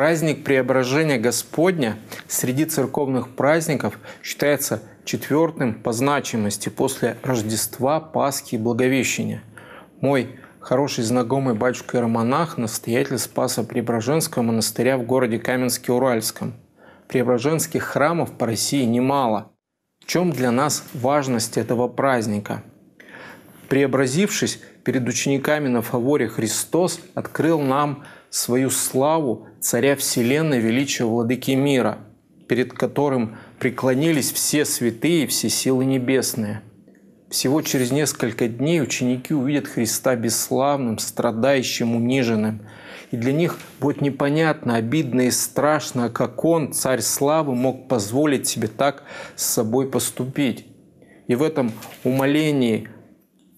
Праздник преображения Господня среди церковных праздников считается четвертым по значимости после Рождества, Пасхи и Благовещения. Мой хороший знакомый батюшка Романах, настоятель Спаса Преображенского монастыря в городе Каменске-Уральском. Преображенских храмов по России немало. В чем для нас важность этого праздника? Преобразившись перед учениками на фаворе Христос, открыл нам – свою славу Царя Вселенной, величия Владыки мира, перед которым преклонились все святые и все силы небесные. Всего через несколько дней ученики увидят Христа бесславным, страдающим, униженным. И для них будет непонятно, обидно и страшно, как он, царь славы, мог позволить себе так с собой поступить. И в этом умолении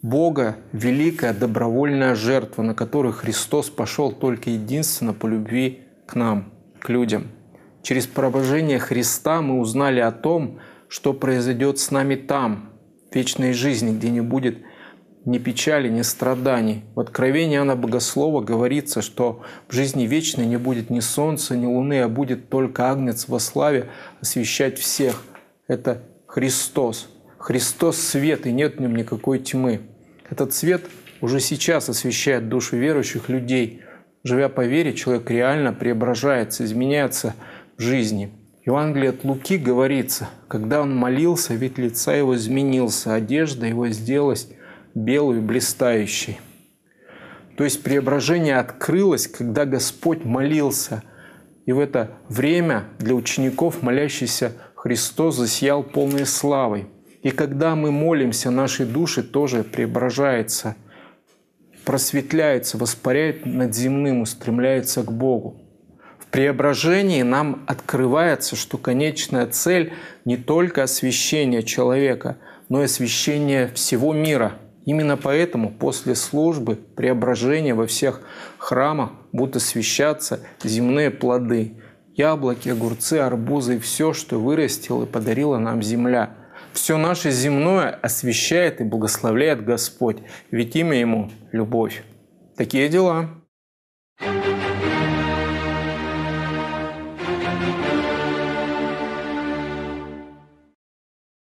Бога великая добровольная жертва, на которую Христос пошел только единственно по любви к нам, к людям. Через поражение Христа мы узнали о том, что произойдет с нами там, в вечной жизни, где не будет ни печали, ни страданий. В Откровении Иоанна Богослова говорится, что в жизни вечной не будет ни солнца, ни луны, а будет только Агнец во славе освещать всех. Это Христос. Христос – свет, и нет в нем никакой тьмы. Этот свет уже сейчас освещает души верующих людей. Живя по вере, человек реально преображается, изменяется в жизни. Евангелие от Луки говорится, когда он молился, вид лица его изменился, одежда его сделалась белой, блистающей. То есть преображение открылось, когда Господь молился. И в это время для учеников молящийся Христос засиял полной славой. И когда мы молимся, наши души тоже преображаются, просветляются, воспаряют над земным, устремляются к Богу. В преображении нам открывается, что конечная цель не только освящение человека, но и освящение всего мира. Именно поэтому после службы преображения во всех храмах будут освящаться земные плоды – яблоки, огурцы, арбузы и все, что вырастила и подарила нам земля – все наше земное освещает и благословляет Господь, ведь имя Ему – любовь. Такие дела. thank you